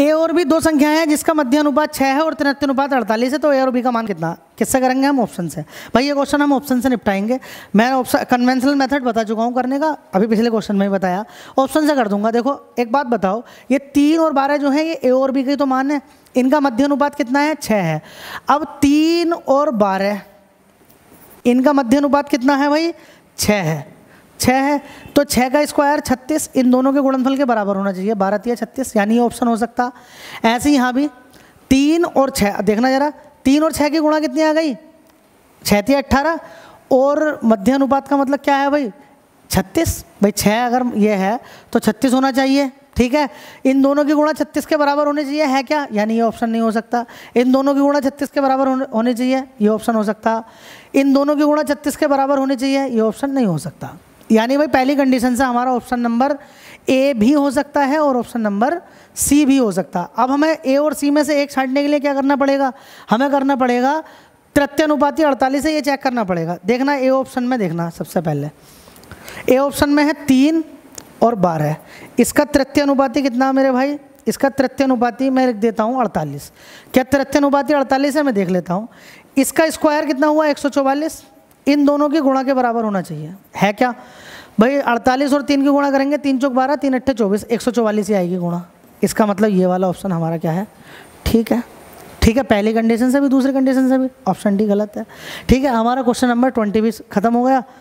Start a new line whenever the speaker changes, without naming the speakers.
ए और बी दो संख्याएं हैं जिसका मध्य अनुपात छः है और तिरहत्तर अनुपात अड़तालीस है तो ए और बी का मान कितना किससे करेंगे हम ऑप्शन से भाई ये क्वेश्चन हम ऑप्शन से निपटाएंगे मैं ऑप्शन कन्वेंशनल मेथड बता चुका हूँ करने का अभी पिछले क्वेश्चन में ही बताया ऑप्शन से कर दूंगा देखो एक बात बताओ ये तीन और बारह जो है ये ए और बी के तो मान है इनका मध्य अनुपात कितना है छः है अब तीन और बारह इनका मध्य अनुपात कितना है भाई छः है छः है तो छः का स्क्वायर छत्तीस इन दोनों के गुणनफल के बराबर होना चाहिए भारत या छत्तीस यानी ये ऑप्शन हो सकता ऐसे ही यहाँ भी तीन और छः देखना ज़रा तीन और छः की गुणा कितनी आ गई छः थी अट्ठारह और मध्य अनुपात का मतलब क्या है भाई छत्तीस भाई छः अगर ये है तो छत्तीस होना चाहिए ठीक है इन दोनों की गुणा छत्तीस के बराबर होने चाहिए है क्या यानी ये ऑप्शन नहीं हो सकता इन दोनों की गुणा छत्तीस के बराबर होने चाहिए ये ऑप्शन हो सकता इन दोनों की गुणा छत्तीस के बराबर होने चाहिए ये ऑप्शन नहीं हो सकता यानी भाई पहली कंडीशन से हमारा ऑप्शन नंबर ए भी हो सकता है और ऑप्शन नंबर सी भी हो सकता है अब हमें ए और सी में से एक छाटने के लिए क्या करना पड़ेगा हमें करना पड़ेगा अनुपाति अड़तालीस से ये चेक करना पड़ेगा देखना ए ऑप्शन में देखना सबसे पहले ए ऑप्शन में है तीन और बारह इसका तृतीय अनुपाति कितना मेरे भाई इसका तृतीय अनुपाति मैं लिख देता हूँ अड़तालीस क्या अनुपाति अड़तालीस है मैं देख लेता हूँ इसका स्क्वायर कितना हुआ एक सौ चौवालीस इन दोनों के गुणा के बराबर होना चाहिए है क्या भाई 48 और तीन के गुणा करेंगे तीन चौक बारह तीन अट्ठे चौबीस एक सौ चौवालीस ही आएगी गुणा इसका मतलब ये वाला ऑप्शन हमारा क्या है ठीक है ठीक है पहली कंडीशन से भी दूसरी कंडीशन से भी ऑप्शन डी गलत है ठीक है हमारा क्वेश्चन नंबर ट्वेंटी भी खत्म हो गया